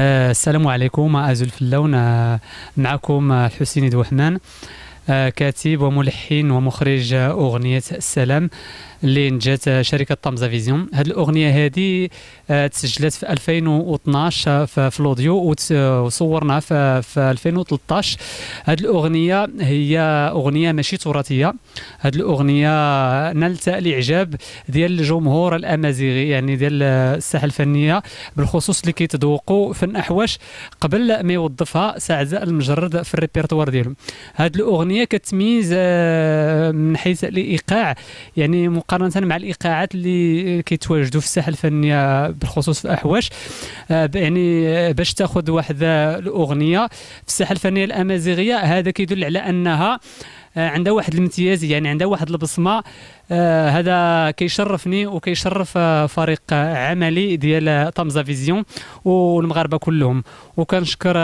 آه، السلام عليكم أزول في اللون آه، معكم الحسيني آه، دوحنان آه، كاتب وملحن ومخرج اغنيه السلام اللي نجات شركه طمزه فيزيون هذه الاغنيه هذه آه، تسجلت في 2012 في الاوديو وصورناها في 2013 هذه الاغنيه هي اغنيه ماشي تراثيه هذه الاغنيه نالت الاعجاب ديال الجمهور الامازيغي يعني ديال الساحه الفنيه بالخصوص اللي كيتذوقوا فن احواش قبل ما يوظفها سعد المجرد في الريبيرتوار ديالهم هذه الاغنيه الثانيه كتميز آه، من حيث الايقاع يعني مقارنه مع الايقاعات اللي كيتواجدوا في الساحه الفنيه بالخصوص في احواش آه، يعني آه، باش تاخذ واحد الاغنيه في الساحه الفنيه الامازيغيه هذا كيدل على انها عندها واحد الامتياز يعني عندها واحد البصمه هذا كيشرفني وكيشرف فريق عملي ديال طمزه فيزيون والمغاربه كلهم وكنشكر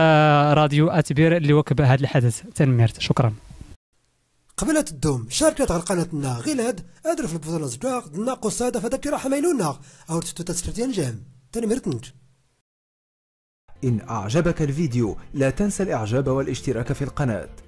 راديو اتبير اللي وكب هذا الحدث تنميرت شكرا قبل تدوم شاركت على قناتنا غيلاد هاد في البطوله الزجاق دنا قصاده فداك راح ميلونا او تتو تسكر جام تاني مرتنج إن أعجبك الفيديو لا تنسى الإعجاب والاشتراك في القناة